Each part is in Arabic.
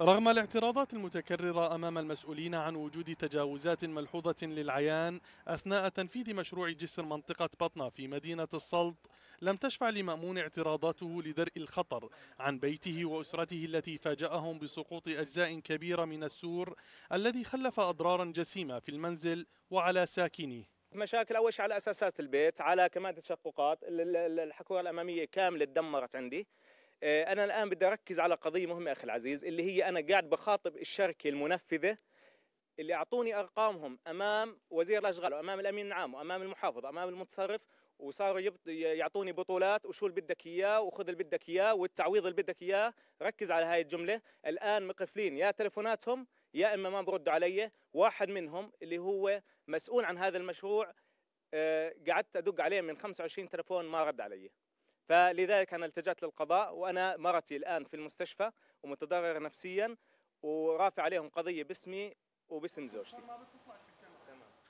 رغم الاعتراضات المتكررة أمام المسؤولين عن وجود تجاوزات ملحوظة للعيان أثناء تنفيذ مشروع جسر منطقة بطنة في مدينة السلط لم تشفع لمأمون اعتراضاته لدرء الخطر عن بيته وأسرته التي فاجأهم بسقوط أجزاء كبيرة من السور الذي خلف أضرارا جسيمة في المنزل وعلى ساكنيه مشاكل اول شيء على اساسات البيت على كمان تشققات الحكوره الاماميه كامله تدمرت عندي آه، انا الان بدي اركز على قضيه مهمه اخي العزيز اللي هي انا قاعد بخاطب الشركه المنفذه اللي اعطوني ارقامهم امام وزير الاشغال وامام الامين العام وامام المحافظ وامام المتصرف وصاروا يعطوني بطولات وشو اللي بدك اياه وخذ اللي بدك اياه والتعويض اللي بدك اياه ركز على هاي الجمله الان مقفلين يا تلفوناتهم يا اما ما بردوا علي واحد منهم اللي هو مسؤول عن هذا المشروع آه، قعدت ادق عليه من 25 تلفون ما رد علي فلذلك أنا التجأت للقضاء وأنا مرتي الآن في المستشفى ومتضررة نفسيا ورافع عليهم قضية باسمي وباسم زوجتي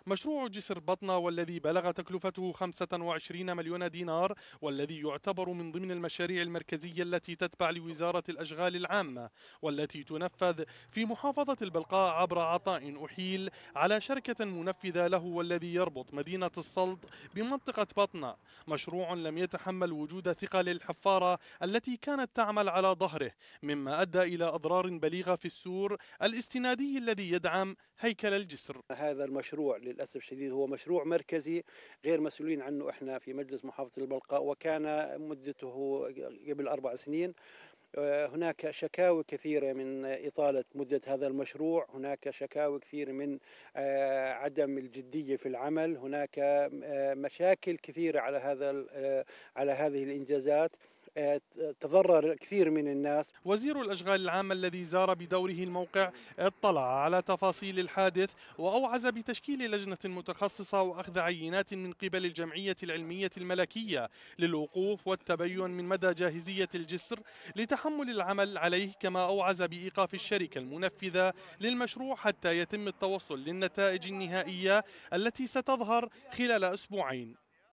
مشروع جسر بطنة والذي بلغ تكلفته 25 مليون دينار والذي يعتبر من ضمن المشاريع المركزية التي تتبع لوزارة الأشغال العامة والتي تنفذ في محافظة البلقاء عبر عطاء أحيل على شركة منفذة له والذي يربط مدينة السلط بمنطقة بطنة مشروع لم يتحمل وجود ثقل الحفارة التي كانت تعمل على ظهره مما أدى إلى أضرار بليغة في السور الاستنادي الذي يدعم هيكل الجسر هذا المشروع للأسف الشديد هو مشروع مركزي غير مسؤولين عنه إحنا في مجلس محافظة البلقاء وكان مدته قبل أربع سنين آه، هناك شكاوى كثيرة من إطالة مدة هذا المشروع هناك شكاوى كثيرة من آه، عدم الجدية في العمل هناك آه، مشاكل كثيرة على هذا على هذه الإنجازات تضرر كثير من الناس وزير الأشغال العامة الذي زار بدوره الموقع اطلع على تفاصيل الحادث وأوعز بتشكيل لجنة متخصصة وأخذ عينات من قبل الجمعية العلمية الملكية للوقوف والتبين من مدى جاهزية الجسر لتحمل العمل عليه كما أوعز بإيقاف الشركة المنفذة للمشروع حتى يتم التوصل للنتائج النهائية التي ستظهر خلال أسبوعين